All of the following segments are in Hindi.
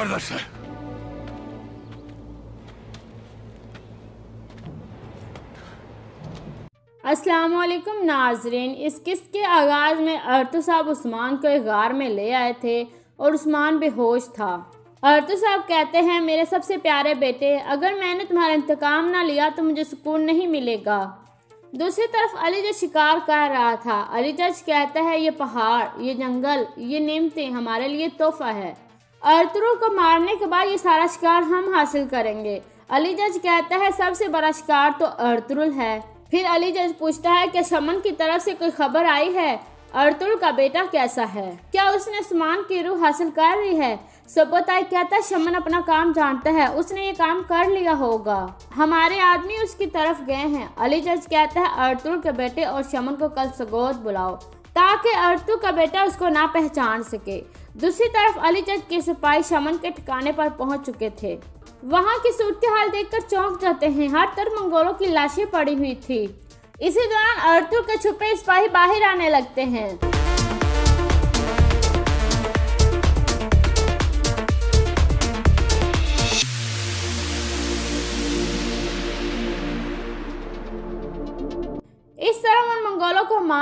Yukarıdasın. अस्सलाम नाजरीन इस किस्त के आगाज़ में अर्त साहब उस्मान को एक गार में ले आए थे और उस्मान बेहोश था अर्त साहब कहते हैं मेरे सबसे प्यारे बेटे अगर मैंने तुम्हारा इंतकाम ना लिया तो मुझे सुकून नहीं मिलेगा दूसरी तरफ अली जज शिकार कर रहा था अली जज कहता है ये पहाड़ ये जंगल ये नीमते हमारे लिए तोहफा है अर्तुरुल को मारने के बाद ये सारा शिकार हम हासिल करेंगे अली जज कहता है सबसे बड़ा शिकार तो अर्तुल है फिर अली जज पूछता है कि शमन की तरफ से कोई खबर आई है अर्तुल का बेटा कैसा है क्या उसने समान की रूह हासिल कर रही है सबोताई कहता है शमन अपना काम जानता है उसने ये काम कर लिया होगा हमारे आदमी उसकी तरफ गए हैं अली जज कहता है अर्तुल के बेटे और शमन को कल सगोद बुलाओ ताकि अर्तु का बेटा उसको ना पहचान सके दूसरी तरफ अली के सिपाही शमन के ठिकाने पर पहुंच चुके थे वहां की सूरत हाल देखकर चौंक जाते हैं हर तरफ मंगोलों की लाशें पड़ी हुई थी इसी दौरान अर्तुल के छुपे सिपाही बाहर आने लगते हैं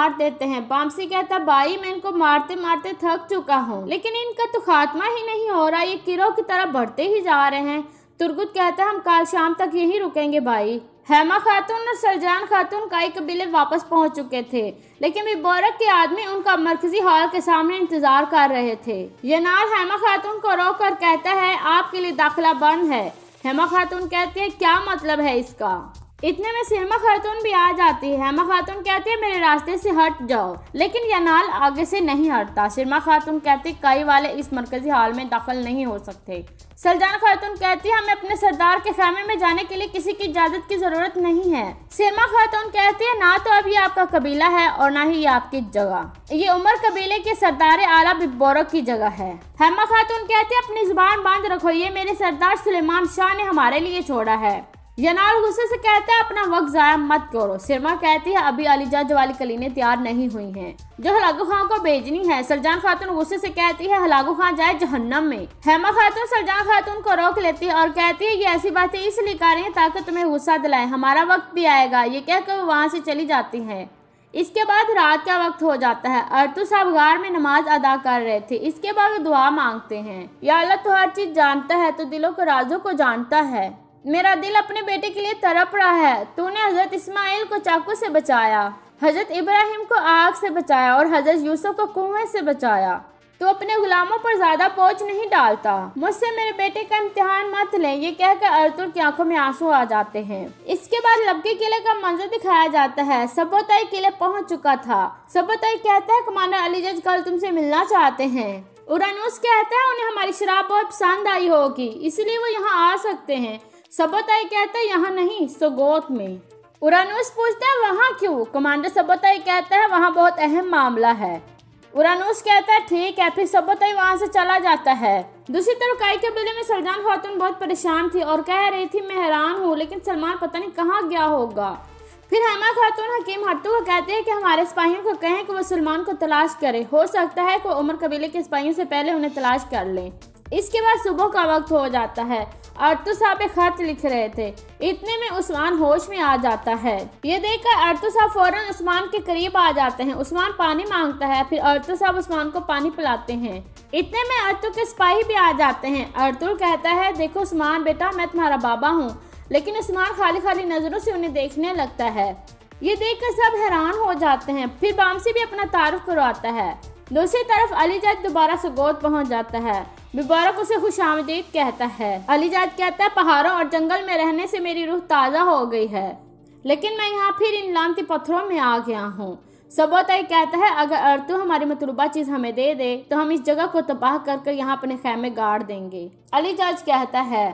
मार देते हैं बामसी कहता भाई मैं इनको मारते मारते थक चुका हूँ लेकिन इनका तो खात्मा ही नहीं हो रहा ये किरो की तरह बढ़ते ही जा रहे हैं तुर्गुत कहता हम कल शाम तक यही रुकेंगे भाई हेमा खातून और सरजान खातून कई कबीले वापस पहुंच चुके थे लेकिन मुबारक के आदमी उनका मरकजी हॉल के सामने इंतजार कर रहे थे यनार हेमा खातून को रोक कर कहता है आपके लिए दाखिला बंद है हेमा खातून कहती है क्या मतलब है इसका इतने में सिरमा खातून भी आ जाती है हेमा खातून कहती है मेरे रास्ते से हट जाओ लेकिन यनाल आगे से नहीं हटता सिरमा खातून कहती कई वाले इस मरकजी हाल में दाखिल नहीं हो सकते सलजान खातून कहती है हमें अपने सरदार के खेमे में जाने के लिए किसी की इजाज़त की ज़रूरत नहीं है सिरमा खातून कहती है ना तो अब ये आपका कबीला है और ना ही ये आपकी जगह ये उमर कबीले के सरदार आला बिबोरो की जगह है हेमा खातून कहती है अपनी जुबान बांध रखो ये मेरे सरदार सुलेमान शाह ने हमारे लिए छोड़ा है यनाल गुस्से से कहते हैं अपना वक्त जाया मत करो सिरमा कहती है अभी अलीजा जवाली कलीने तैयार नहीं हुई हैं जो हलागू खान को भेजनी है सरजान खातून गुस्से से कहती है हलागू खान जाए जहन्नम में हेमा खातून सरजान खातून को रोक लेती है और कहती है ये ऐसी बातें इसलिए कर रही है ताकि तुम्हें गुस्सा दिलाए हमारा वक्त भी आएगा ये कहकर वो वहाँ से चली जाती है इसके बाद रात का वक्त हो जाता है अरतु साहब गार में नमाज अदा कर रहे थे इसके बाद वो दुआ मांगते हैं या अल्लाह तो हर चीज जानता है तो दिलों को राजों को जानता है मेरा दिल अपने बेटे के लिए तड़प रहा है तूने हजरत इस्माइल को चाकू से बचाया हजरत इब्राहिम को आग से बचाया और हजरत यूसुफ को कुएं से बचाया तो अपने गुलामों पर ज्यादा बोझ नहीं डालता मुझसे मेरे बेटे का इम्तिहान मत ले ये कहकर अर्तुल की आंखों में आंसू आ जाते हैं इसके बाद लबके किले का मंजर दिखाया जाता है सबोताई किले पहुंच चुका था सबोताई कहता है कमांडर जज कल तुमसे मिलना चाहते हैं उरानूस कहता है उन्हें हमारी शराब बहुत पसंद आई होगी इसलिए वो यहाँ आ सकते हैं सबताई कहता है यहाँ नहीं सोगोत में उरानुस पूछता है वहाँ क्यों कमांडर सबताई कहता है वहाँ बहुत अहम मामला है उरानुस कहता है ठीक है फिर सबताई वहाँ से चला जाता है दूसरी तरफ काई के बेले में सलमान खातून बहुत परेशान थी और कह रही थी मैं हैरान हूँ लेकिन सलमान पता नहीं कहाँ गया होगा फिर हेमा खातून हकीम हट्टू को कहते हैं कि हमारे सिपाहियों को कहें कि वो सलमान को तलाश करें हो सकता है कि उमर कबीले के सिपाहियों से पहले उन्हें तलाश कर लें इसके बाद सुबह का वक्त हो जाता है अर्तु साहब एक खत लिख रहे थे इतने में उस्मान होश में आ जाता है ये देखकर अर्तु साहब फौरन उस्मान के करीब आ जाते हैं उस्मान पानी मांगता है फिर अर्तु साहब उस्मान को पानी पिलाते हैं इतने में अर्तु के सिपाही भी आ जाते हैं अर्तुल कहता है देखो उस्मान बेटा मैं तुम्हारा बाबा हूँ लेकिन उस्मान खाली खाली नज़रों से उन्हें देखने लगता है ये देखकर सब हैरान हो जाते हैं फिर बामसी भी अपना तारुफ करवाता है दूसरी तरफ अलीजाज दोबारा से गोद पहुंच जाता है मुबारक उसे खुश आमदीद कहता है अलीजाज कहता है पहाड़ों और जंगल में रहने से मेरी रूह ताज़ा हो गई है लेकिन मैं यहाँ फिर इन लामती पत्थरों में आ गया हूँ सबोतय कहता है अगर अर्तु हमारी मतलूबा चीज़ हमें दे दे तो हम इस जगह को तबाह कर कर यहाँ अपने खैमे गाड़ देंगे अलीजाज कहता है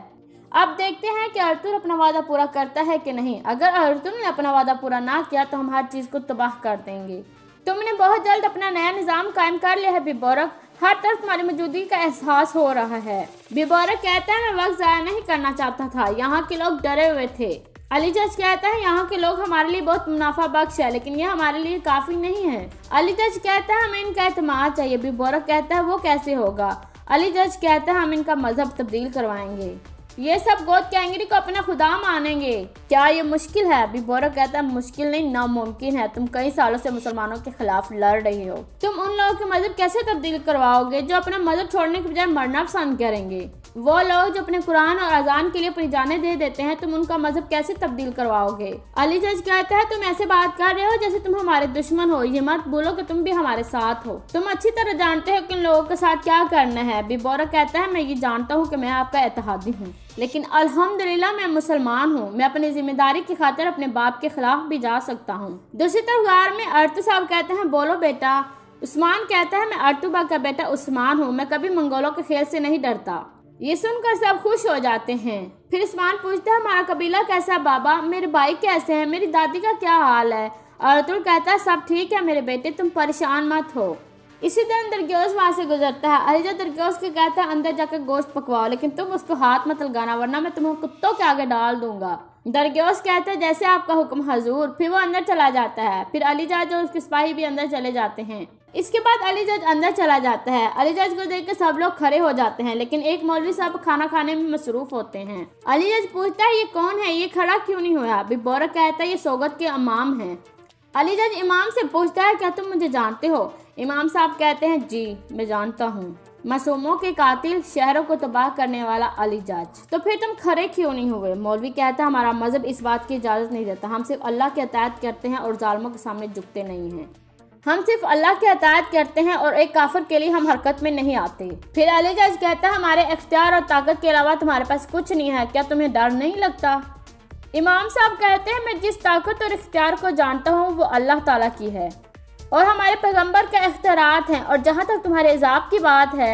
अब देखते हैं कि अर्तुल अपना वादा पूरा करता है कि नहीं अगर अर्तुल ने अपना वादा पूरा ना किया तो हम हर चीज़ को तबाह कर देंगे तुमने बहुत जल्द अपना नया निज़ाम कायम कर लिया है बिबोरक हर तरफ तुम्हारी मौजूदगी का एहसास हो रहा है बिबोरक कहता है मैं वक्त ज़ाया नहीं करना चाहता था यहाँ के लोग डरे हुए थे अली जज कहता है यहाँ के लोग हमारे लिए बहुत मुनाफा बख्श है लेकिन ये हमारे लिए काफ़ी नहीं है अली जज कहता है हमें इनका अहतमाद चाहिए बिबोरक कहता है वो कैसे होगा अली जज कहता है हम इनका मजहब तब्दील करवाएंगे ये सब गोद के को अपना खुदा मानेंगे क्या ये मुश्किल है बिबोरा कहता है मुश्किल नहीं नामुमकिन है तुम कई सालों से मुसलमानों के खिलाफ लड़ रही हो तुम उन लोगों के मजहब कैसे तब्दील करवाओगे जो अपना मजहब छोड़ने के बजाय मरना पसंद करेंगे वो लोग जो अपने कुरान और अजान के लिए अपनी जाने दे देते हैं तुम उनका मजहब कैसे तब्दील करवाओगे अली जज कहता है तुम ऐसे बात कर रहे हो जैसे तुम हमारे दुश्मन हो ये मत बोलो कि तुम भी हमारे साथ हो तुम अच्छी तरह जानते हो कि लोगों के साथ क्या करना है बिबोरा कहता है मैं ये जानता हूँ कि मैं आपका एतिहादी हूँ लेकिन अल्हम्दुलिल्लाह मैं मुसलमान हूँ मैं अपनी जिम्मेदारी की खातर अपने बाप के ख़िलाफ़ भी जा सकता हूँ दूसरी तरफ गार में अर्तु साहब कहते हैं बोलो बेटा उस्मान कहता है मैं अर्तुबा का बेटा उस्मान हूँ मैं कभी मंगोलों के खेल से नहीं डरता ये सुनकर सब खुश हो जाते हैं फिर उस्मान पूछता है हमारा कबीला कैसा है बाबा मेरे भाई कैसे हैं मेरी दादी का क्या हाल है अर्तुल कहता है सब ठीक है मेरे बेटे तुम परेशान मत हो इसी तरह दरग्योश वहाँ से गुजरता है अलीजा दरग्योज के कहता है अंदर जाकर गोश्त पकवाओ लेकिन तुम उसको हाथ मत लगाना वरना मैं तुम्हें कुत्तों के आगे डाल दूंगा दरग्योश कहता है जैसे आपका हुक्म हजूर फिर वो अंदर चला जाता है फिर अलीजा और उसके सिपाही भी अंदर चले जाते हैं इसके बाद अली जज अंदर चला जाता है अली जज को देख कर सब लोग खड़े हो जाते हैं लेकिन एक मौलवी साहब खाना खाने में मसरूफ होते हैं अली जज पूछता है ये कौन है ये खड़ा क्यों नहीं हुआ बिबोरा कहता है ये सोगत के इमाम है अली जज इमाम से पूछता है क्या तुम मुझे जानते हो इमाम साहब कहते हैं जी मैं जानता हूँ मासूमों के कातिल शहरों को तबाह करने वाला अली जाज तो फिर तुम खड़े क्यों नहीं हुए मौलवी कहता है हमारा मजहब इस बात की इजाज़त नहीं देता हम सिर्फ अल्लाह के अतायत करते हैं और जालमों के सामने झुकते नहीं हैं हम सिर्फ अल्लाह के अतायत करते हैं और एक काफर के लिए हम हरकत में नहीं आते फिर अली जाज कहता है हमारे अख्तियार और ताकत के अलावा तुम्हारे पास कुछ नहीं है क्या तुम्हें डर नहीं लगता इमाम साहब कहते हैं मैं जिस ताकत और इख्तियार को जानता हूँ वो अल्लाह ताला की है और हमारे पैगंबर के अख्तरात हैं और जहाँ तक तुम्हारे अजाब की बात है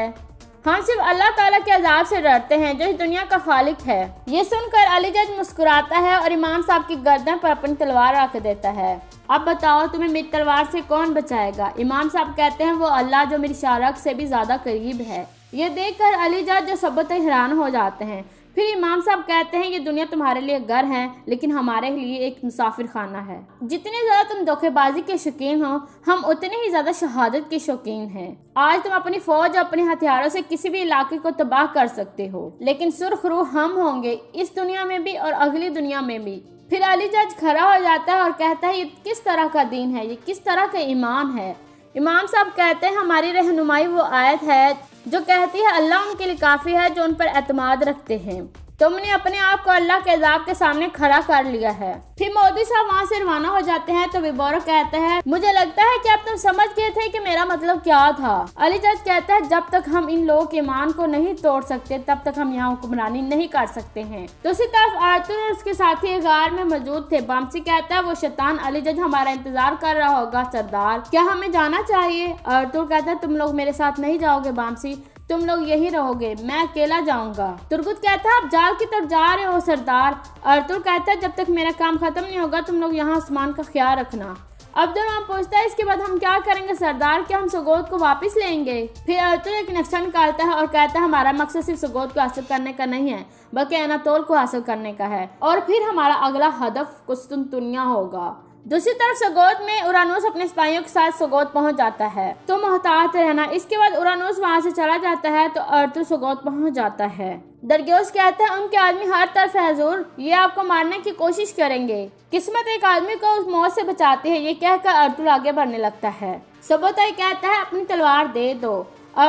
हम हाँ, सिर्फ अल्लाह ताला के अजाब से डरते हैं जो इस दुनिया का खालिक है ये सुनकर अली जज मुस्कुराता है और इमाम साहब की गर्दन पर अपनी तलवार रख देता है अब बताओ तुम्हें मेरी तलवार से कौन बचाएगा इमाम साहब कहते हैं वो अल्लाह जो मेरी शारख से भी ज़्यादा करीब है ये देखकर अली जज जो सबत हैरान हो जाते हैं फिर इमाम साहब कहते हैं ये दुनिया तुम्हारे लिए घर है लेकिन हमारे लिए एक मुसाफिर खाना है जितने ज़्यादा तुम धोखेबाजी के शौकीन हो हम उतने ही ज़्यादा शहादत के शौकीन हैं आज तुम अपनी फौज और अपने हथियारों से किसी भी इलाके को तबाह कर सकते हो लेकिन सुर्ख रूह हम होंगे इस दुनिया में भी और अगली दुनिया में भी फिर अली जज खड़ा हो जाता है और कहता है ये किस तरह का दीन है ये किस तरह का ईमान है इमाम साहब कहते हैं हमारी रहनुमाई वो आयत है जो कहती है अल्लाह उनके लिए काफ़ी है जो उन पर अतमाद रखते हैं तुमने अपने आप को अल्लाह के अजाब के सामने खड़ा कर लिया है फिर मोदी साहब वहाँ से रवाना हो जाते हैं तो विबोर कहते हैं मुझे लगता है कि अब तुम समझ गए थे कि मेरा मतलब क्या था अली जज कहता है जब तक हम इन लोगों के ईमान को नहीं तोड़ सकते तब तक हम यहाँ हुक्मरानी नहीं कर सकते हैं दूसरी तरफ आर्तुर और उसके साथी गार में मौजूद थे बामसी कहता है वो शैतान अली जज हमारा इंतजार कर रहा होगा सरदार क्या हमें जाना चाहिए आर्तुर तो कहता है तुम लोग मेरे साथ नहीं जाओगे बामसी तुम लोग यही रहोगे मैं अकेला जाऊंगा तुर्गुत कहता है आप जाल की तरफ जा रहे हो सरदार अर्तुल कहता है जब तक मेरा काम खत्म नहीं होगा तुम लोग यहाँ आसमान का ख्याल रखना अब्दुल वहाँ पूछता है इसके बाद हम क्या करेंगे सरदार क्या हम सुगोद को वापस लेंगे फिर अर्तुल एक नक्शा निकालता है और कहता है हमारा मकसद सिर्फ सुगोद को हासिल करने का नहीं है बल्कि अनातोल को हासिल करने का है और फिर हमारा अगला हदफ कुस्तुन होगा दूसरी तरफ सगोद में उरानूस अपने सिपाहियों के साथ सगोद पहुंच जाता है तो मोहतात रहना इसके बाद उरानूस वहां से चला जाता है तो अर्तु सगोद पहुंच जाता है दरगोस कहता है उनके आदमी हर तरफ है हजूर ये आपको मारने की कोशिश करेंगे किस्मत एक आदमी को उस मौत से बचाती है ये कहकर अर्तुल आगे बढ़ने लगता है सबोताई कहता है अपनी तलवार दे दो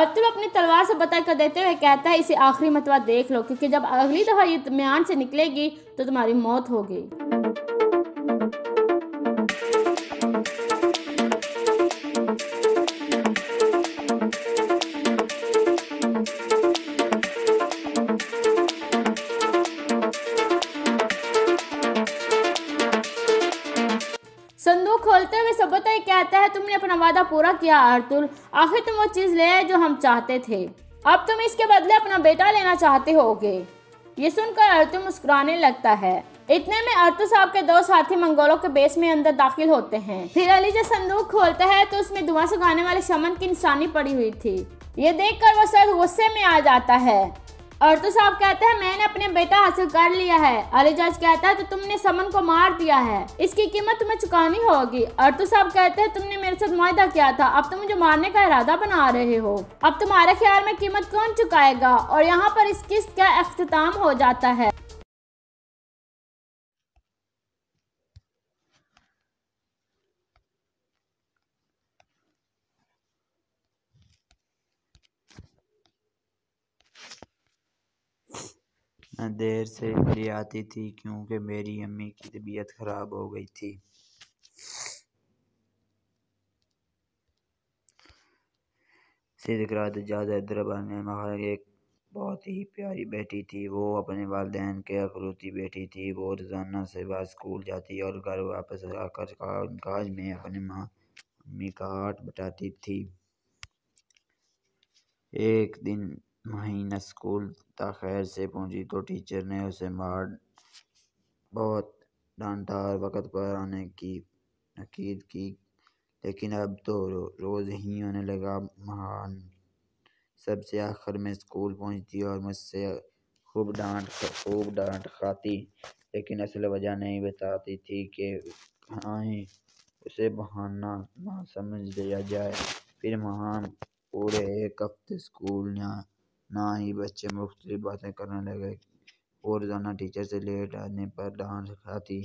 अर्तुल अपनी तलवार से बता कर देते हुए कहता है इसे आखिरी मतवा देख लो क्योंकि जब अगली दफा ये म्यान से निकलेगी तो तुम्हारी मौत होगी वादा पूरा किया अर्तुल आखिर तुम वो चीज़ ले आए जो हम चाहते थे अब तुम इसके बदले अपना बेटा लेना चाहते होगे ये सुनकर अर्तुल मुस्कुराने लगता है इतने में अर्तु साहब के दो साथी मंगोलों के बेस में अंदर दाखिल होते हैं फिर अली जब संदूक खोलता है तो उसमें धुआं सुखाने वाले शमन की निशानी पड़ी हुई थी ये देखकर वो सर गुस्से में आ जाता है और तो साहब कहते हैं मैंने अपने बेटा हासिल कर लिया है अली जज कहता है तो तुमने समन को मार दिया है इसकी कीमत तुम्हें चुकानी होगी और तो साहब कहते हैं तुमने मेरे साथ मुआदा किया था अब तुम मुझे मारने का इरादा बना रहे हो अब तुम्हारे ख्याल में कीमत कौन चुकाएगा और यहाँ पर इस किस्त का अख्ताम हो जाता है देर से ले आती थी क्योंकि मेरी अम्मी की तबीयत ख़राब हो गई थी सिद्धकरात ज़्यादा हैदराबाद में महाराज एक बहुत ही प्यारी बेटी थी वो अपने वालदेन के अखलूती बेटी थी वो रोज़ाना से बाद स्कूल जाती और घर वापस आकर काज में अपने माँ अम्मी का हाथ बटाती थी एक दिन महीना स्कूल तखैर से पहुंची तो टीचर ने उसे मार बहुत डांटा और वक्त पर आने की अकीद की लेकिन अब तो रोज़ ही होने लगा महान सबसे आखिर में स्कूल पहुंचती और मुझसे खूब डांट खूब डांट खाती लेकिन असल वजह नहीं बताती थी कि हाँ उसे बहाना ना समझ लिया जाए फिर महान पूरे एक हफ्ते स्कूल ना ना ही बच्चे मुख्तलि बातें करने लगे और जाना टीचर से लेट आने पर डांट खाती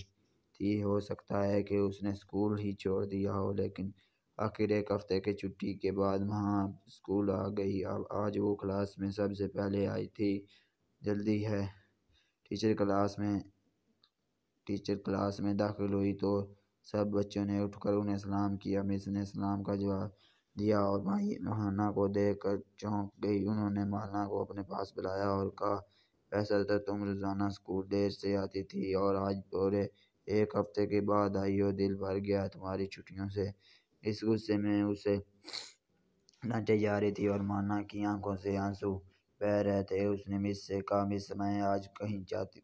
थी हो सकता है कि उसने स्कूल ही छोड़ दिया हो लेकिन आखिर एक हफ्ते के छुट्टी के बाद वहाँ स्कूल आ गई अब आज वो क्लास में सबसे पहले आई थी जल्दी है टीचर क्लास में टीचर क्लास में दाखिल हुई तो सब बच्चों ने उठकर उन्हें सलाम किया मिस ने सलाम का जवाब दिया और भाई महाना को देख कर चौंक गई उन्होंने महाना को अपने पास बुलाया और कहा वैसे तो तुम रोज़ाना स्कूल देर से आती थी और आज पूरे एक हफ्ते के बाद आई हो दिल भर गया तुम्हारी छुट्टियों से इस गुस्से में उसे नाचे जा रही थी और माना की आंखों से आंसू बह रहे थे उसने मिस से कहा मिस मैं आज कहीं जाती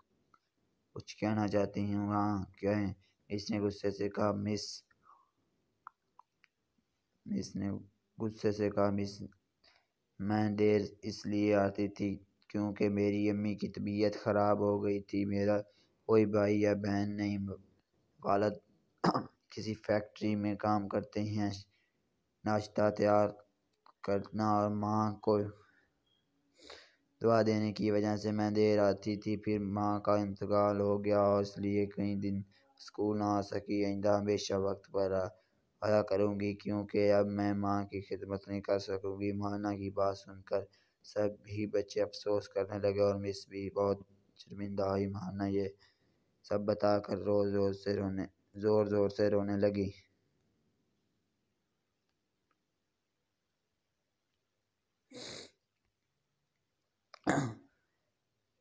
कुछ कहना चाहती हूँ हाँ कहें इसने गुस्से से कहा मिस इसने गुस्से से कहा मिस मैं देर इसलिए आती थी क्योंकि मेरी अम्मी की तबीयत ख़राब हो गई थी मेरा कोई भाई या बहन नहीं वालद किसी फैक्ट्री में काम करते हैं नाश्ता तैयार करना और माँ को दुआ देने की वजह से मैं देर आती थी फिर माँ का इंतकाल हो गया और इसलिए कई दिन स्कूल ना आ सकी आइंदा हमेशा वक्त पर अदा करूँगी क्योंकि अब मैं माँ की खिदमत नहीं कर सकूँगी मोहना की बात सुनकर ही बच्चे अफसोस करने लगे और मिस भी बहुत शर्मिंदा हुई मोहना ये सब बता कर रोज़ रोज़ से रोने ज़ोर ज़ोर से रोने लगी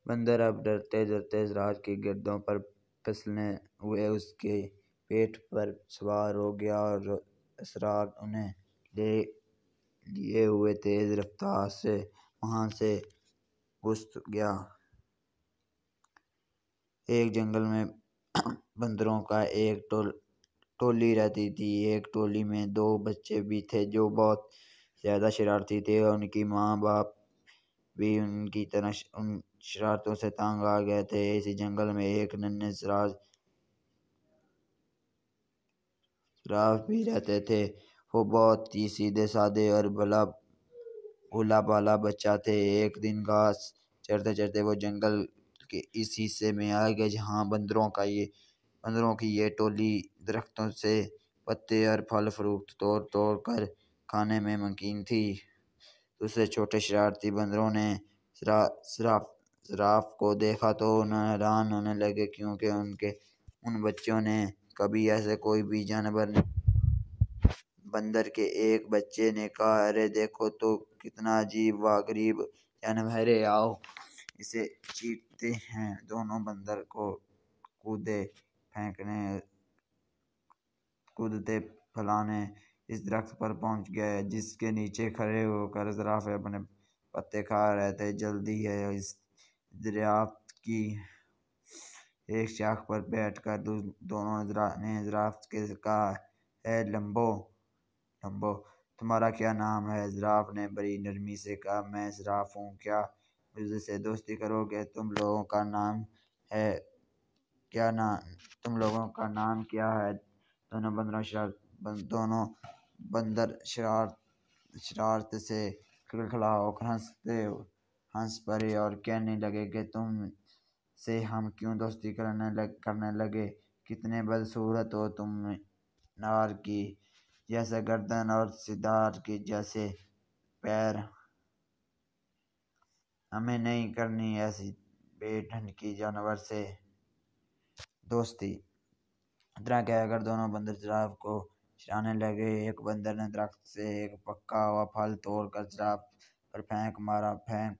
बंदर अब डरते डरते इसरार की गर्दों पर फिसलने हुए उसके पेट पर सवार हो गया और असरार उन्हें ले लिए हुए तेज रफ्तार से वहां से घुस गया एक जंगल में बंदरों का एक टोल टोली रहती थी एक टोली में दो बच्चे भी थे जो बहुत ज़्यादा शरारती थे और उनकी माँ बाप भी उनकी तरह उन शरारतों से तंग आ गए थे इसी जंगल में एक नन्हे सराज राफ भी रहते थे वो बहुत ही सीधे साधे और भला भुला भाला बच्चा थे एक दिन घास चढ़ते चढ़ते वो जंगल के इस हिस्से में आ गए जहाँ बंदरों का ये बंदरों की ये टोली दरख्तों से पत्ते और फल फ्रूट तोड़ तोड़ कर खाने में मकीन थी उसे छोटे शरारती बंदरों ने शराफ शराफ को देखा तो उन्हें हैरान होने लगे क्योंकि उनके उन बच्चों ने कभी ऐसे कोई भी जानवर बंदर के एक बच्चे ने कहा अरे देखो तो कितना अजीब व गरीब जानवर है आओ इसे चीटते हैं दोनों बंदर को कूदे फेंकने कूदते फलाने इस दरख्त पर पहुंच गए जिसके नीचे खड़े होकर जराफे अपने पत्ते खा रहे थे जल्दी है इस दरियाफ्त की एक शाख पर बैठ कर दोनों ने जराफ के कहा है लम्बो लम्बो तुम्हारा क्या नाम है जराफ ने बड़ी नरमी से कहा मैं जराफ हूँ क्या मुझसे दोस्ती करोगे तुम लोगों का नाम है क्या नाम तुम लोगों का नाम क्या है दोनों बंदरों शरारत दोनों बंदर शरारत शरारत से खिलखिला होकर हंसते हंस पड़े और कहने लगे कि तुम से हम क्यों दोस्ती करने लगे कितने बदसूरत हो तुम नार की जैसे गर्दन और सिदार के जैसे पैर हमें नहीं करनी ऐसी बेठन की जानवर से दोस्ती इतना अगर दोनों बंदर जराफ को चिराने लगे एक बंदर ने दरख्त से एक पक्का हुआ फल तोड़ कर पर फेंक मारा फेंक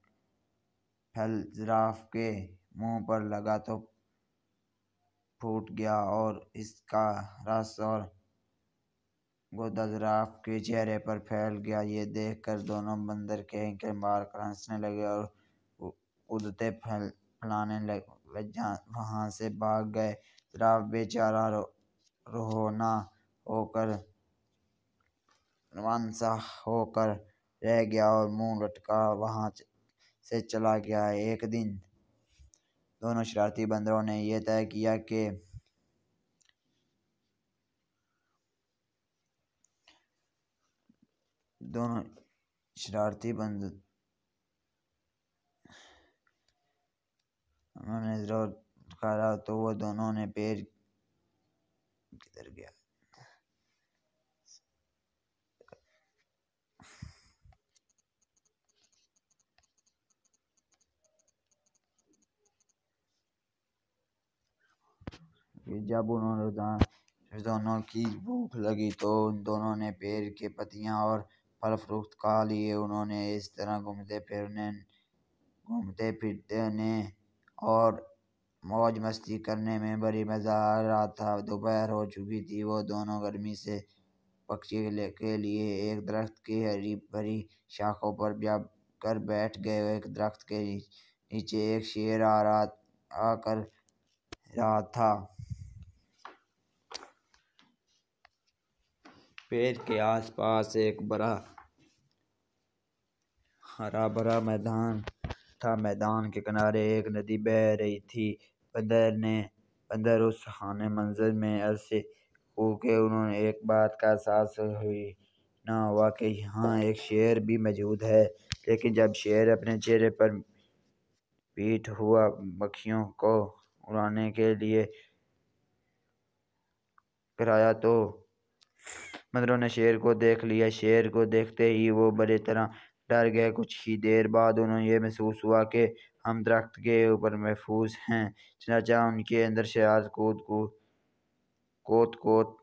फल जराफ के मुंह पर लगा तो फूट गया और इसका रस और गोदा जराफ के चेहरे पर फैल गया ये देखकर दोनों बंदर के के मारकर हंसने लगे और कूदते फैल फैलाने लगे वहाँ से भाग गए जराफ बेचारा रो, रोना होकर रवानसा होकर रह गया और मुंह लटका वहाँ से चला गया एक दिन दोनों शरारती बंदरों ने यह तय किया कि दोनों शरारती बंद उन्होंने जरूर करा तो वो दोनों ने पेड़ किधर गया फिर जब उन्होंने दोनों की भूख लगी तो उन दोनों ने पेड़ के पत्तियां और फल फ्रूट खा लिए उन्होंने इस तरह घूमते फिरने घूमते ने और मौज मस्ती करने में बड़ी मज़ा आ रहा था दोपहर हो चुकी थी वो दोनों गर्मी से पक्षी के लिए एक दरख्त की हरी भरी शाखों पर जब कर बैठ गए एक दरख्त के नीचे एक शेर आ रहा आकर रहा था पेड़ के आसपास एक बड़ा हरा भरा मैदान था मैदान के किनारे एक नदी बह रही थी बंदर ने बंदर उस सुहाने मंजर में ऐसे कूके उन्होंने एक बात का एहसास हुई ना हुआ कि यहाँ एक शेर भी मौजूद है लेकिन जब शेर अपने चेहरे पर पीट हुआ मक्खियों को उड़ाने के लिए कराया तो मदरों ने शेर को देख लिया शेर को देखते ही वो बड़े तरह डर गए कुछ ही देर बाद उन्हें यह महसूस हुआ कि हम दरख्त के ऊपर महफूज हैं चनाचा उनके अंदर शरारत कूद कूद कोत कोत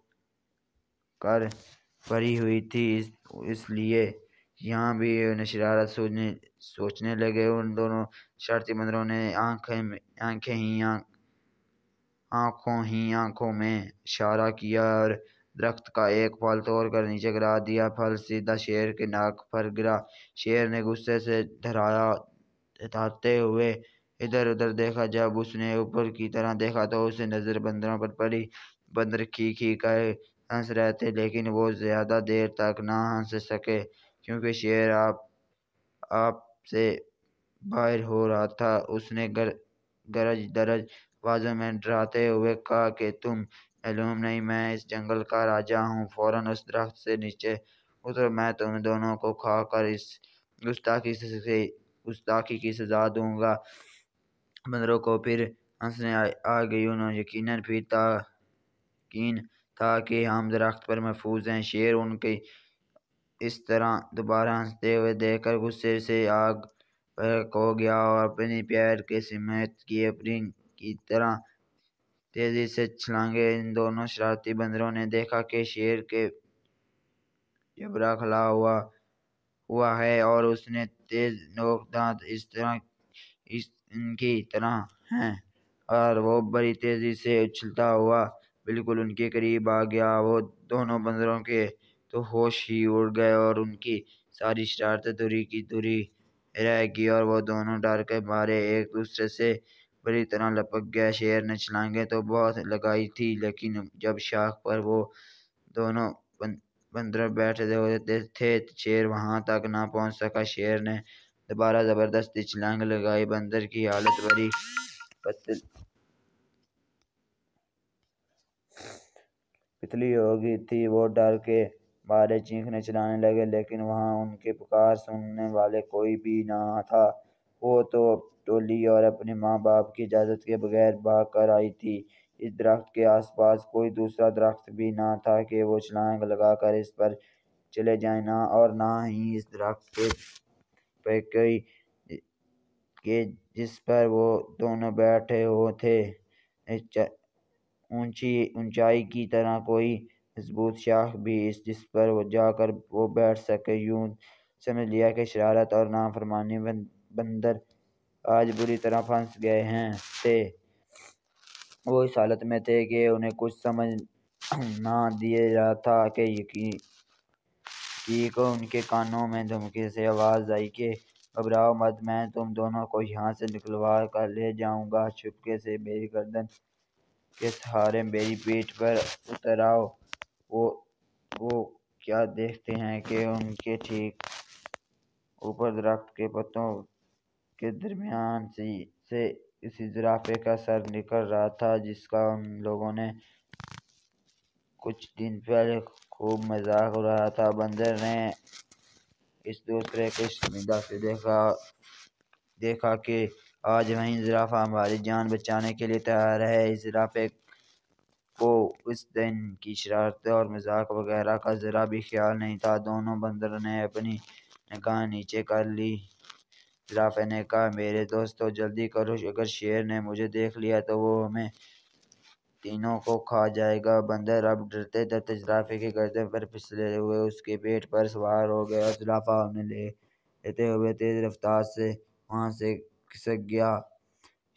कर भरी हुई थी इस इसलिए यहाँ भी उन्हें शरारत सोचने सोचने लगे उन दोनों शरारती मंदरों ने आंखें आंखें ही आंखों ही आंखों में इशारा किया और दरख्त का एक फल तोड़कर नीचे गिरा दिया। फल सीधा शेर के नाक पर गिरा। शेर ने गुस्से से धराते हुए इधर-उधर देखा। जब उसने ऊपर की तरह देखा तो उसे नज़र बंदरों पर पड़ी। बंदर खी खी कर हंस रहे थे, लेकिन वो ज़्यादा देर तक ना हंस सके, क्योंकि शेर आप आप से बाहर हो रहा था। उसने गर, गरज-दरज वाजों में डराते हुए कहा कि तुम नहीं मैं इस जंगल का राजा हूँ फौरन उस दरख्त से नीचे उतर मैं तुम दोनों को खा कर इस गुस्ताखी से गुस्ताखी की सजा दूंगा बंदरों को फिर हंसने आ, गई उन्होंने यकीन फिर ताकिन था कि हम दरख्त पर महफूज हैं शेर उनके इस तरह दोबारा हंसते हुए देखकर गुस्से से आग हो गया और अपनी प्यार के समेत की अपनी की तरह तेजी से छलांगे इन दोनों शरारती बंदरों ने देखा कि शेर के जबरा खला हुआ हुआ है और उसने तेज नोक दांत इस तरह इस इनकी तरह हैं और वो बड़ी तेजी से उछलता हुआ बिल्कुल उनके करीब आ गया वो दोनों बंदरों के तो होश ही उड़ गए और उनकी सारी शरारतें दूरी की दूरी रह गई और वो दोनों डर के मारे एक दूसरे से बुरी तरह लपक गया शेर ने छलांगे तो बहुत लगाई थी लेकिन जब शाख पर वो दोनों बंदर बैठे हुए थे शेर वहां तक ना पहुंच सका शेर ने दोबारा ज़बरदस्ती छलांग लगाई बंदर की हालत बड़ी पतली पितली हो गई थी वो डर के बारे चीखने चलाने लगे लेकिन वहाँ उनके पुकार सुनने वाले कोई भी ना था वो तो टोली और अपने माँ बाप की इजाज़त के बगैर भाग कर आई थी इस दरख्त के आसपास कोई दूसरा दरख्त भी ना था कि वो छलांग लगा कर इस पर चले जाए ना और ना ही इस दरख्त पे कोई के जिस पर वो दोनों बैठे हो थे ऊंची ऊंचाई की तरह कोई मजबूत शाख भी इस जिस पर वो जाकर वो बैठ सके यूं समझ लिया कि शरारत और नाफरमानी बंदर आज बुरी तरह फंस गए हैं थे वो इस हालत में थे कि उन्हें कुछ समझ ना दिए रहा था कि यकीन की को उनके कानों में धमकी से आवाज़ आई कि घबराओ मत मैं तुम दोनों को यहाँ से निकलवा कर ले जाऊँगा छुपके से मेरी गर्दन के सहारे मेरी पीठ पर उतर आओ वो वो क्या देखते हैं कि उनके ठीक ऊपर दरख्त के पत्तों के दरमियान से किसी जिराफ़े का सर निकल रहा था जिसका उन लोगों ने कुछ दिन पहले खूब मजाक उड़ाया था बंदर ने इस दूसरे को शर्मिंदा से देखा देखा कि आज वहीं जिराफ़ा हमारी जान बचाने के लिए तैयार है इस जिराफ़े को उस दिन की शरारतें और मजाक वगैरह का ज़रा भी ख्याल नहीं था दोनों बंदर ने अपनी निगाह नीचे कर ली लापा ने कहा मेरे दोस्तों जल्दी करो अगर शेर ने मुझे देख लिया तो वो हमें तीनों को खा जाएगा बंदर अब डरते डरते जराफे के गर्दन पर फिसले हुए उसके पेट पर सवार हो गया जराफा हमने ले लेते हुए तेज़ रफ्तार से वहाँ से खिसक गया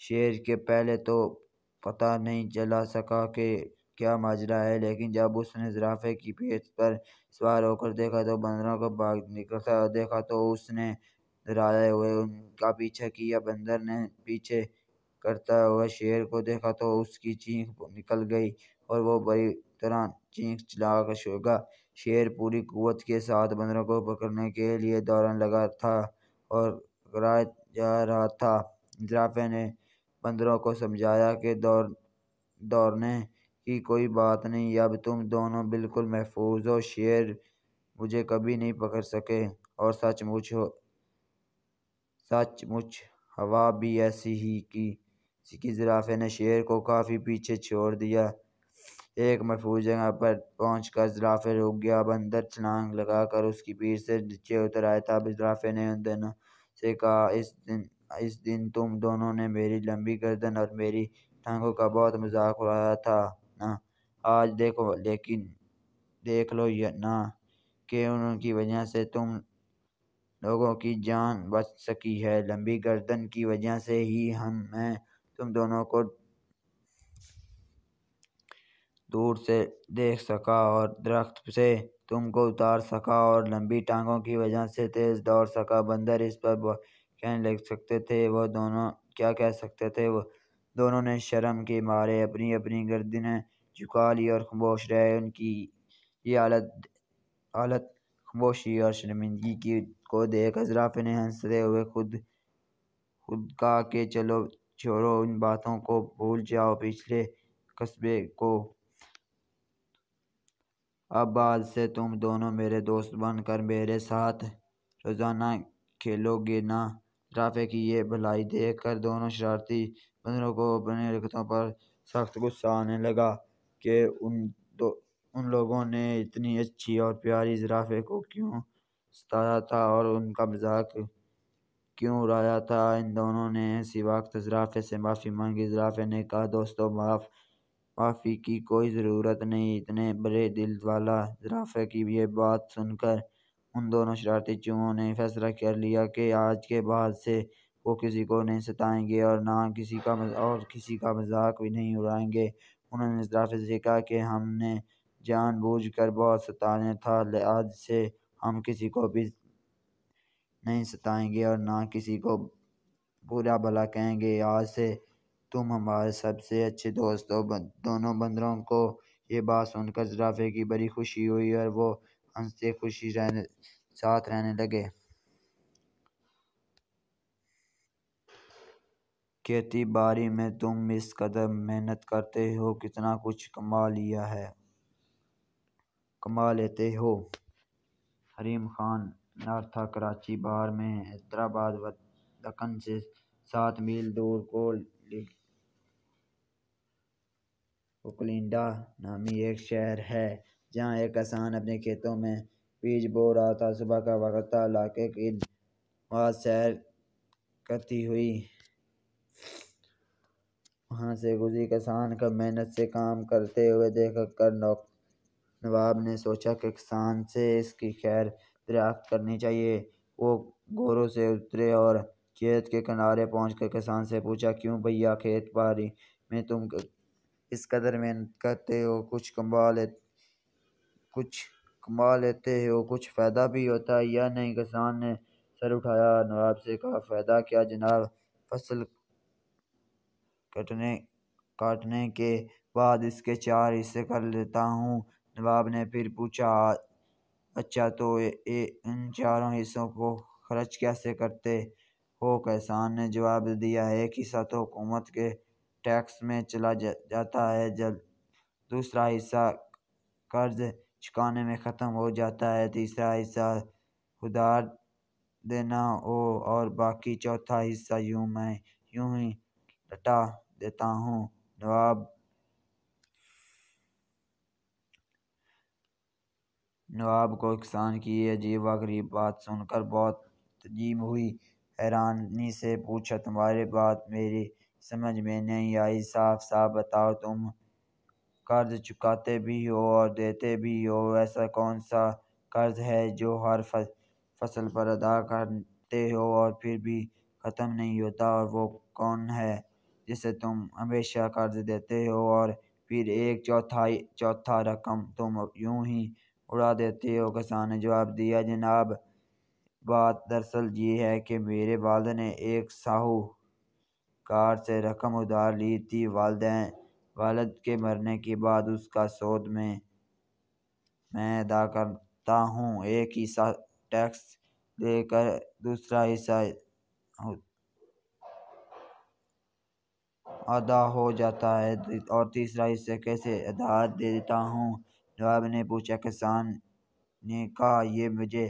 शेर के पहले तो पता नहीं चला सका कि क्या माजरा है लेकिन जब उसने जराफे की पेट पर सवार होकर देखा तो बंदरों को भाग निकलता देखा तो उसने लहराए हुए उनका पीछा किया बंदर ने पीछे करता हुआ शेर को देखा तो उसकी चीख निकल गई और वो बड़ी तरह चीख चिल्ला सोगा शेर पूरी कुत के साथ बंदरों को पकड़ने के लिए दौड़ने लगा था और पकड़ा जा रहा था जराफे ने बंदरों को समझाया कि दौड़ दौड़ने की कोई बात नहीं अब तुम दोनों बिल्कुल महफूज हो शेर मुझे कभी नहीं पकड़ सके और सचमुच हो सचमुच हवा भी ऐसी ही की कि जराफे ने शेर को काफ़ी पीछे छोड़ दिया एक महफूज जगह पर पहुँच कर जराफे रुक गया अब अंदर छलांग लगा कर उसकी पीठ से नीचे उतर आया था अब जराफे ने उन दोनों से कहा इस दिन इस दिन तुम दोनों ने मेरी लंबी गर्दन और मेरी टांगों का बहुत मजाक उड़ाया था ना आज देखो लेकिन देख लो ये ना कि उनकी वजह से तुम लोगों की जान बच सकी है लंबी गर्दन की वजह से ही हम मैं तुम दोनों को दूर से देख सका और दरख्त से तुमको उतार सका और लंबी टांगों की वजह से तेज दौड़ सका बंदर इस पर कहने लग सकते थे वह दोनों क्या कह सकते थे वह दोनों ने शर्म के मारे अपनी अपनी गर्दनें झुका ली और खमोश रहे उनकी ये हालत हालत खमोशी और शर्मिंदगी की को देख अजराफे ने हंसते हुए खुद खुद कहा कि चलो छोड़ो इन बातों को भूल जाओ पिछले कस्बे को अब आज से तुम दोनों मेरे दोस्त बनकर मेरे साथ रोज़ाना खेलोगे ना राफे की ये भलाई देख कर दोनों शरारती बंदरों को अपने रखतों पर सख्त गुस्सा आने लगा कि उन दो उन लोगों ने इतनी अच्छी और प्यारी जराफे को क्यों सताया था और उनका मजाक क्यों उड़ाया था इन दोनों ने ऐसी वक्त जराफे से माफ़ी मांगी जराफे ने कहा दोस्तों माफ़ माफ़ी की कोई ज़रूरत नहीं इतने बड़े दिल वाला जराफे की ये बात सुनकर उन दोनों शरारती चूहों ने फैसला कर लिया कि आज के बाद से वो किसी को नहीं सताएंगे और ना किसी का और किसी का मजाक भी नहीं उड़ाएंगे उन्होंने जराफे से कहा कि हमने जानबूझकर बहुत सताने था आज से हम किसी को भी नहीं सताएंगे और ना किसी को बुरा भला कहेंगे आज से तुम हमारे सबसे अच्छे दोस्त हो दोनों बंदरों को ये बात सुनकर जराफे की बड़ी खुशी हुई और वो हंसते खुशी रहने साथ रहने लगे खेती बाड़ी में तुम इस कदर मेहनत करते हो कितना कुछ कमा लिया है कमा लेते हो हरीम खान नार्था कराची बार में हैदराबाद व दक्कन से सात मील दूर कोकलिंडा नामी एक शहर है जहाँ एक किसान अपने खेतों में बीज बो रहा था सुबह का वक्त था इलाके की वहाँ सैर करती हुई वहाँ से गुजरी किसान का मेहनत से काम करते हुए देख कर नवाब ने सोचा कि किसान से इसकी खैर दरियाफ्त करनी चाहिए वो घोरों से उतरे और खेत के किनारे पहुंचकर किसान से पूछा क्यों भैया खेत बाड़ी में तुम इस कदर मेहनत करते हो कुछ कमा ले कुछ कमा लेते हो कुछ फ़ायदा भी होता है या नहीं किसान ने सर उठाया नवाब से कहा फ़ायदा क्या जनाब फसल कटने काटने के बाद इसके चार हिस्से कर लेता हूँ नवाब ने फिर पूछा अच्छा तो इन चारों हिस्सों को खर्च कैसे करते हो कैसान ने जवाब दिया एक हिस्सा तो हुकूमत के टैक्स में चला जा, जाता है जल दूसरा हिस्सा कर्ज चुकाने में ख़त्म हो जाता है तीसरा हिस्सा उधार देना हो और बाकी चौथा हिस्सा यूं मैं यूं ही लटा देता हूँ नवाब नवाब को किसान की यह अगरीब बात सुनकर बहुत तज़ीब हुई हैरानी से पूछा तुम्हारी बात मेरी समझ में नहीं आई साफ साफ बताओ तुम कर्ज चुकाते भी हो और देते भी हो ऐसा कौन सा कर्ज है जो हर फसल पर अदा करते हो और फिर भी ख़त्म नहीं होता और वो कौन है जिसे तुम हमेशा कर्ज देते हो और फिर एक चौथाई चौथा रकम तुम यूं ही उड़ा देते हो किसान ने जवाब दिया जनाब बात दरअसल ये है कि मेरे वालद ने एक साहू कार से रकम उधार ली थी वालद वालद के मरने के बाद उसका सोद में मैं अदा करता हूँ एक हिस्सा टैक्स देकर दूसरा हिस्सा अदा हो जाता है और तीसरा हिस्से कैसे आधार दे देता हूँ नवाब ने पूछा किसान ने कहा यह मुझे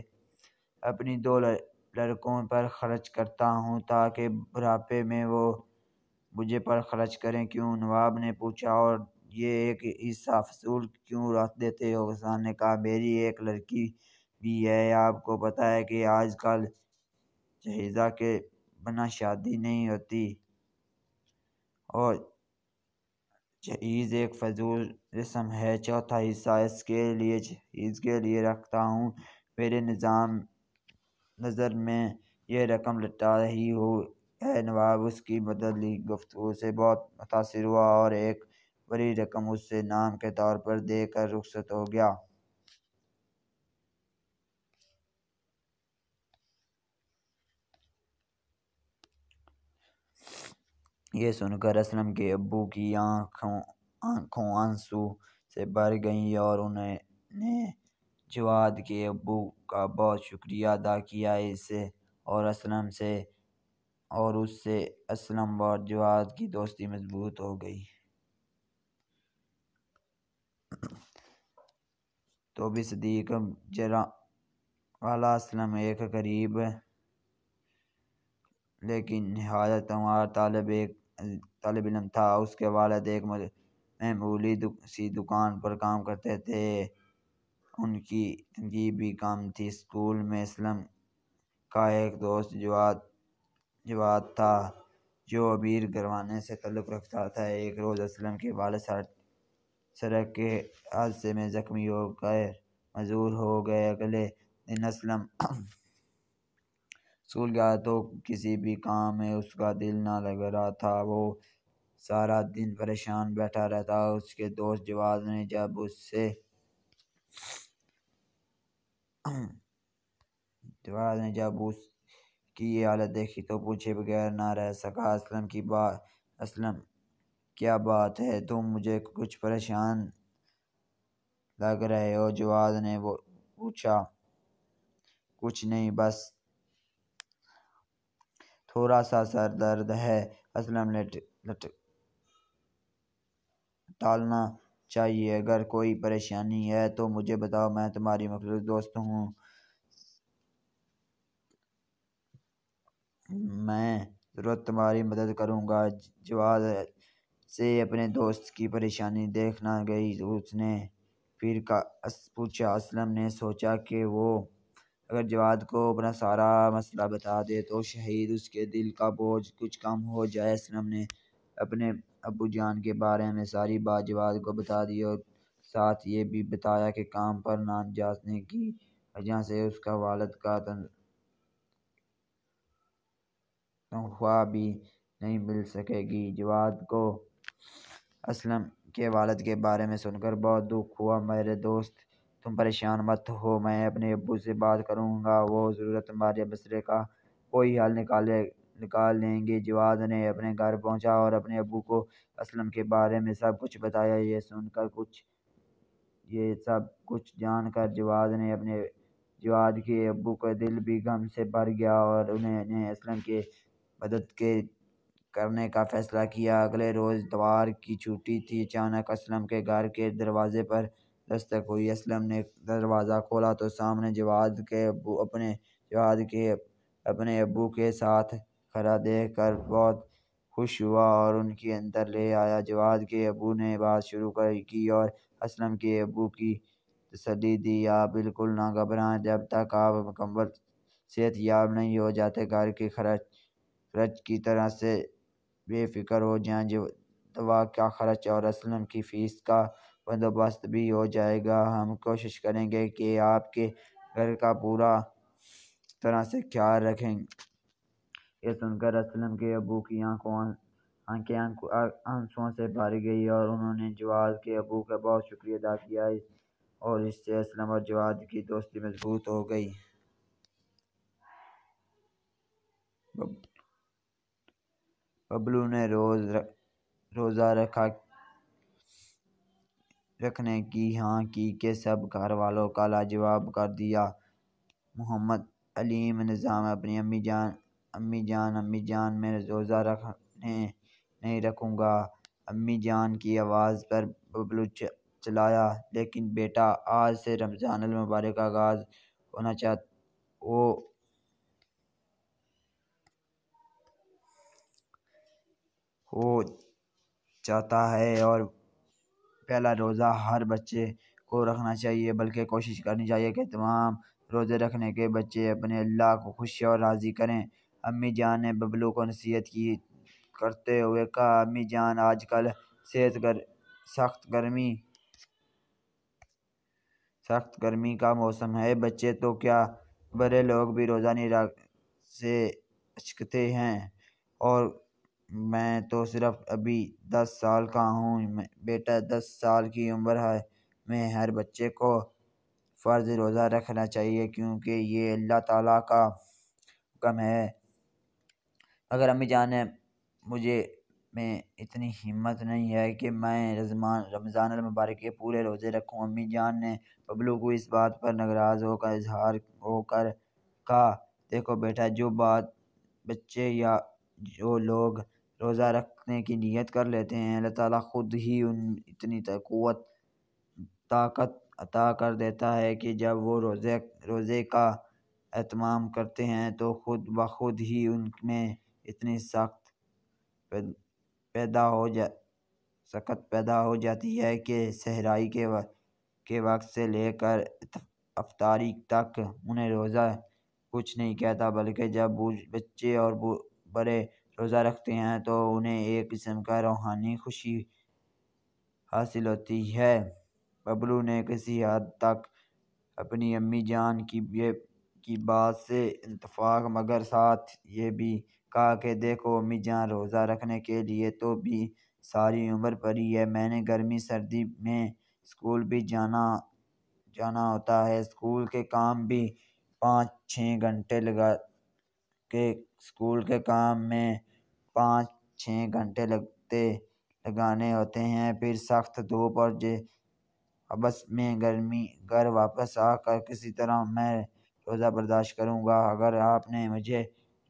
अपनी दो लड़कों पर खर्च करता हूँ ताकि बुढ़ापे में वो मुझे पर खर्च करें क्यों नवाब ने पूछा और ये एक हिस्सा फसूल क्यों रख देते हो किसान ने कहा मेरी एक लड़की भी है आपको पता है कि आजकल जहेजा के बिना शादी नहीं होती और चीज़ एक फजूल रस्म है चौथा हिस्सा इसके लिए के लिए रखता हूँ मेरे निज़ाम नज़र में यह रकम लटा रही हो है नवाब उसकी बदली गुफ्तु से बहुत मुतासर हुआ और एक बड़ी रकम उससे नाम के तौर पर देकर रुखसत हो गया यह सुनकर असलम के अबू की आँखों आँखों आंसू से भर गईं और उन्होंने जवाद के अबू का बहुत शुक्रिया अदा किया इससे और असलम से और उससे असलम और जवाद की दोस्ती मजबूत हो गई तो भी सदीक जरा वाला असलम एक करीब लेकिन नहायत हमारा तालब एक तलब इलम था उसके वालद एक मामूली सी दुकान पर काम करते थे उनकी तनख्वाह भी कम थी स्कूल में असलम का एक दोस्त जवाद था जो अबीर करवाने से तल्लुक़ रखता था एक रोज़ असलम के वाल सड़क के हादसे में ज़ख्मी गए मजूर हो गए अगले दिन असलम स्कूल गया तो किसी भी काम में उसका दिल ना लग रहा था वो सारा दिन परेशान बैठा रहता उसके दोस्त जवाब ने जब उससे जवाब ने जब उसकी ये हालत देखी तो पूछे बगैर ना रह सका असलम की बात असलम क्या बात है तुम मुझे कुछ परेशान लग रहे हो जवाब ने वो पूछा कुछ नहीं बस थोड़ा सा सर दर्द है असलम लट लट टालना चाहिए अगर कोई परेशानी है तो मुझे बताओ मैं तुम्हारी मखलूस दोस्त हूँ मैं ज़रूरत तुम्हारी मदद करूँगा जवाब से अपने दोस्त की परेशानी देखना गई उसने फिर का पूछा असलम ने सोचा कि वो अगर जवाद को अपना सारा मसला बता दे तो शहीद उसके दिल का बोझ कुछ कम हो जाए असलम ने अपने अबू जान के बारे में सारी बात जवाद को बता दी और साथ ये भी बताया कि काम पर नान जाने की वजह से उसका वालद का तनख्वाह भी नहीं मिल सकेगी जवाद को असलम के वालद के बारे में सुनकर बहुत दुख हुआ मेरे दोस्त तुम परेशान मत हो मैं अपने अबू से बात करूँगा वो ज़रूर तुम्हारे बसरे का कोई हल निकाले निकाल लेंगे जवाद ने अपने घर पहुंचा और अपने अबू को असलम के बारे में सब कुछ बताया ये सुनकर कुछ ये सब कुछ जानकर जवाद ने अपने जवाद के अबू का दिल भी गम से भर गया और उन्होंने असलम के मदद के करने का फैसला किया अगले रोज़ दवार की छुट्टी थी अचानक असलम के घर के दरवाजे पर को हुई असलम ने दरवाज़ा खोला तो सामने जवाद के अबू अपने जवाद के अपने अबू के साथ खड़ा देख कर बहुत खुश हुआ और उनके अंदर ले आया जवाद के अबू ने बात शुरू कर की और असलम के अबू की तसली दी आप बिल्कुल ना घबराएं जब तक आप मुकम्मल सेहत याब नहीं हो जाते घर के खर्च खर्च की तरह से बेफिक्र हो जाए जो दवा का खर्च और असलम की फ़ीस का बंदोबस्त भी हो जाएगा हम कोशिश करेंगे कि आपके घर का पूरा तरह से ख्याल रखें ये सुनकर असलम के अबू की आंखों आंखें आंसुओं से भर गई और उन्होंने जवाद के अबू का बहुत शुक्रिया अदा किया और इससे असलम और जवाद की दोस्ती मजबूत हो गई बबलू ने रोज़ रोज़ा रखा रखने की हाँ की के सब घर वालों का लाजवाब कर दिया मोहम्मद अलीम निज़ाम अपनी अम्मी जान अम्मी जान अम्मी जान मैं रोज़ा रखने नहीं रखूँगा अम्मी जान की आवाज़ पर बबलू चलाया लेकिन बेटा आज से रमज़ान मुबारक आगाज़ होना चाह वो हो चाहता है और पहला रोज़ा हर बच्चे को रखना चाहिए बल्कि कोशिश करनी चाहिए कि तमाम रोज़े रखने के बच्चे अपने अल्लाह को खुश और राज़ी करें अम्मी जान ने बबलू को नसीहत की करते हुए कहा अम्मी जान कल सेहत गर सख्त गर्मी सख्त गर्मी का मौसम है बच्चे तो क्या बड़े लोग भी रोज़ा नहीं से अचकते हैं और मैं तो सिर्फ अभी दस साल का हूँ बेटा दस साल की उम्र है मैं हर बच्चे को फ़र्ज़ रोज़ा रखना चाहिए क्योंकि ये अल्लाह ताला का कम है अगर अम्मी जान ने मुझे में इतनी हिम्मत नहीं है कि मैं रजमान रमज़ान मुबारक के पूरे रोज़े रखूं अम्मी जान ने बबलू को इस बात पर नगराज होकर इजहार होकर कहा देखो बेटा जो बात बच्चे या जो लोग रोज़ा रखने की नीयत कर लेते हैं अल्लाह ताला ख़ुद ही उन इतनी क़ुव्वत ताकत अता कर देता है कि जब वो रोज़े रोज़े का अहतमाम करते हैं तो ख़ुद ब खुद ही उनमें इतनी सख्त पैदा हो जा सख्त पैदा हो जाती है कि सहराई के व, के वक्त से लेकर अफतारी तक उन्हें रोज़ा कुछ नहीं कहता बल्कि जब बच्चे और बड़े रोज़ा रखते हैं तो उन्हें एक किस्म का रूहानी खुशी हासिल होती है बबलू ने किसी हद तक अपनी अम्मी जान की ये की बात से इतफाक़ मगर साथ ये भी कहा कि देखो अम्मी जान रोज़ा रखने के लिए तो भी सारी उम्र पड़ी है मैंने गर्मी सर्दी में स्कूल भी जाना जाना होता है स्कूल के काम भी पाँच छः घंटे लगा के स्कूल के काम में पाँच छः घंटे लगते लगाने होते हैं फिर सख्त धूप और जे बस में गर्मी घर वापस आकर किसी तरह मैं रोज़ा बर्दाश्त करूँगा अगर आपने मुझे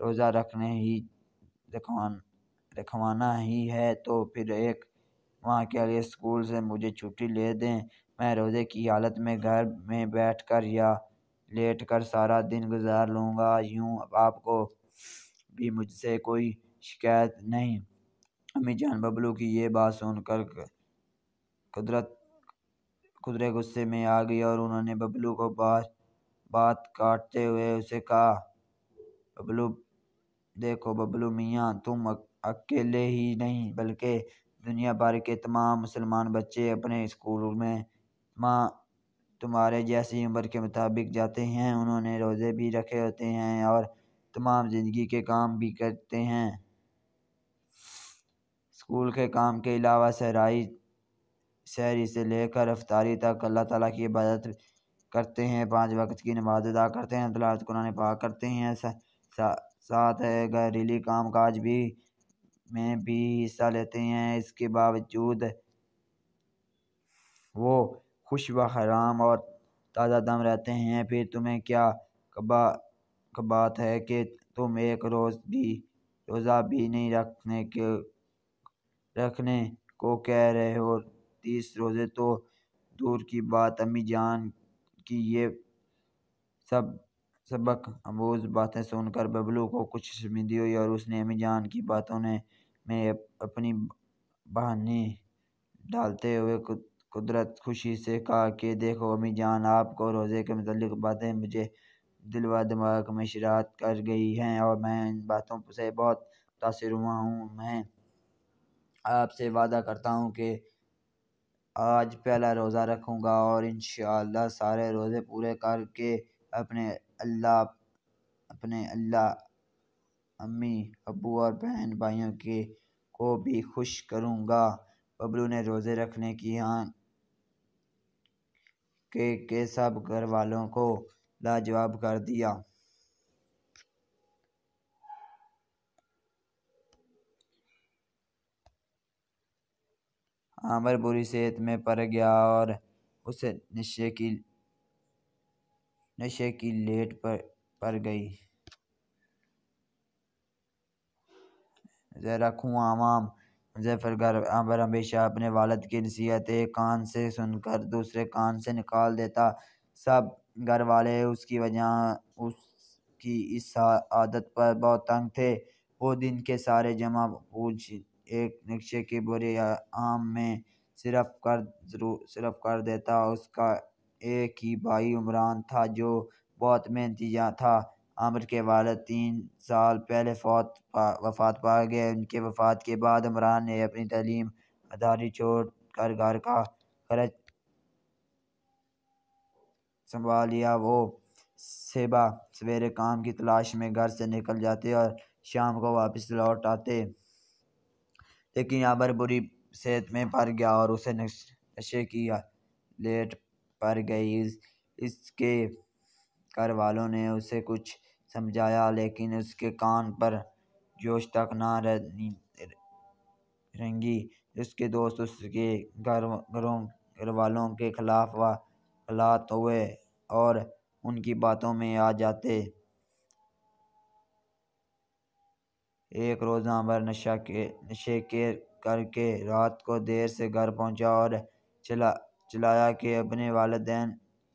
रोज़ा रखने ही रखवान रखवाना ही है तो फिर एक माह के लिए स्कूल से मुझे छुट्टी ले दें मैं रोज़े की हालत में घर में बैठकर या लेट कर सारा दिन गुजार लूँगा यूँ आपको भी मुझसे कोई शिकायत नहीं अम्मी जान बबलू की ये बात सुनकर कुदरत कुदरे गुस्से में आ गई और उन्होंने बबलू को बात बात काटते हुए उसे कहा बबलू देखो बबलू मियाँ तुम अकेले ही नहीं बल्कि दुनिया भर के तमाम मुसलमान बच्चे अपने स्कूल में माँ तुम्हारे जैसी उम्र के मुताबिक जाते हैं उन्होंने रोज़े भी रखे होते हैं और तमाम ज़िंदगी के काम भी करते हैं स्कूल के काम के अलावा सहराई शहरी से लेकर अफ्तारी तक अल्लाह ताला की इबादत करते हैं पांच वक्त की नमाज अदा करते हैं तलावत कुरान पाक करते हैं सा, सा, साथ घरेली काम काज भी में भी हिस्सा लेते हैं इसके बावजूद वो खुश व हराम और ताज़ा दम रहते हैं फिर तुम्हें क्या कबा बात है कि तुम एक रोज़ भी रोज़ा भी नहीं रखने के रखने को कह रहे हो तीस रोज़े तो दूर की बात अम्मी जान की ये सब सबक अमोज बातें सुनकर बबलू को कुछ शर्मिंदी हुई और उसने अम्मी जान की बातों ने में अपनी बहानी डालते हुए कुदरत खुशी से कहा कि देखो अम्मी जान आपको रोज़े के मतलब बातें मुझे दिल व दिमाग में शिरात कर गई हैं और मैं इन बातों से बहुत मुतासर हुआ हूँ मैं आपसे वादा करता हूँ कि आज पहला रोज़ा रखूँगा और इन सारे रोज़े पूरे करके अपने अल्लाह अपने अल्लाह अम्मी अबू और बहन भाइयों के को भी खुश करूँगा बबलू ने रोज़े रखने की हाँ के के सब घर वालों को लाजवाब कर दिया आमर बुरी सेहत में पड़ गया और उस नशे की नशे की लेट पर पर गई ज़रा खूँ आवाम घर अमर हमेशा अपने वालद की नसीहत एक कान से सुनकर दूसरे कान से निकाल देता सब घर वाले उसकी वजह उसकी इस आदत पर बहुत तंग थे वो दिन के सारे जमा पूछ एक रिक्शे के बुरे आम में सिर्फ कर सिर्फ कर देता उसका एक ही भाई उमरान था जो बहुत मेहनती था अमर के वाल तीन साल पहले फौत पा वफ़ात पा गए उनके वफ़ात के बाद इमरान ने अपनी तलीम अदारी छोड़ कर घर का खर्च संभाल लिया वो सेबा सवेरे काम की तलाश में घर से निकल जाते और शाम को वापस लौट आते लेकिन अमर बुरी सेहत में पर गया और उसे नशे की लेट पर गई इसके घर वालों ने उसे कुछ समझाया लेकिन उसके कान पर जोश तक ना रंगी उसके दोस्त उसके घर घरों घर वालों के खिलाफ वालात हुए और उनकी बातों में आ जाते एक रोजा भर नशा के नशे के करके रात को देर से घर पहुंचा और चला चलाया कि अपने वालदेन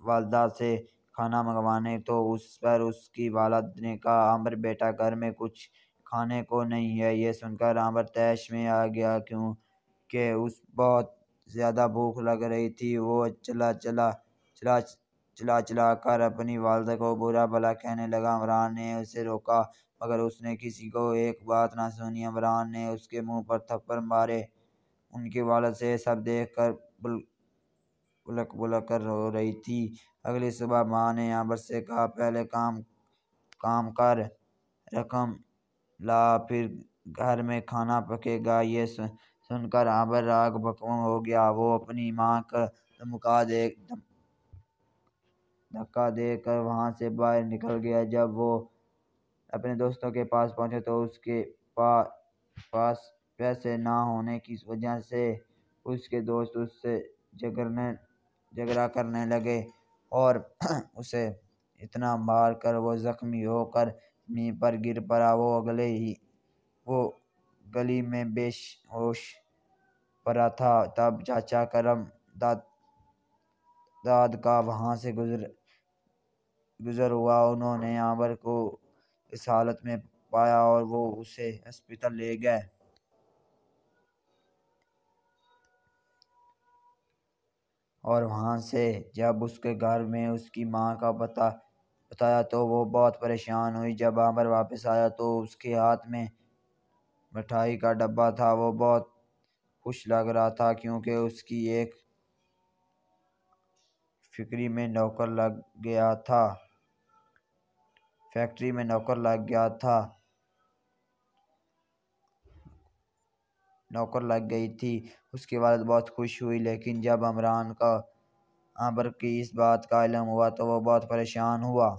वालदा से खाना मंगवाने तो उस पर उसकी वालद ने कहा आमिर बेटा घर में कुछ खाने को नहीं है यह सुनकर आमिर तैश में आ गया क्योंकि उस बहुत ज़्यादा भूख लग रही थी वो चला चला चला चला चला कर अपनी वालदा को बुरा भला कहने लगा अमरान ने उसे रोका मगर उसने किसी को एक बात ना सुनी अमरान ने उसके मुंह पर थप्पड़ मारे उनकी वालद से सब देख कर उलक पुलक कर रो रही थी अगली सुबह माँ ने आबर से कहा पहले काम काम कर रकम ला फिर घर में खाना पकेगा ये सुनकर आबर राग भकव हो गया वो अपनी माँ का धमका दे धक्का देकर वहाँ से बाहर निकल गया जब वो अपने दोस्तों के पास पहुँचे तो उसके पा, पास पैसे ना होने की वजह से उसके दोस्त उससे जगरने झगड़ा करने लगे और उसे इतना मार कर वो ज़ख्मी होकर मीह पर गिर पड़ा वो अगले ही वो गली में बेश होश पड़ा था तब चाचा करम दाद दाद का वहाँ से गुजर गुजर हुआ उन्होंने आमर को इस हालत में पाया और वो उसे हॉस्पिटल ले गए और वहाँ से जब उसके घर में उसकी माँ का पता बताया तो वो बहुत परेशान हुई जब आमर वापस आया तो उसके हाथ में मिठाई का डब्बा था वो बहुत खुश लग रहा था क्योंकि उसकी एक फिक्री में नौकर लग गया था फैक्ट्री में नौकर लग गया था नौकर लग गई थी उसके बाद बहुत खुश हुई लेकिन जब अमरान का अमर की इस बात का इलम हुआ तो वह बहुत परेशान हुआ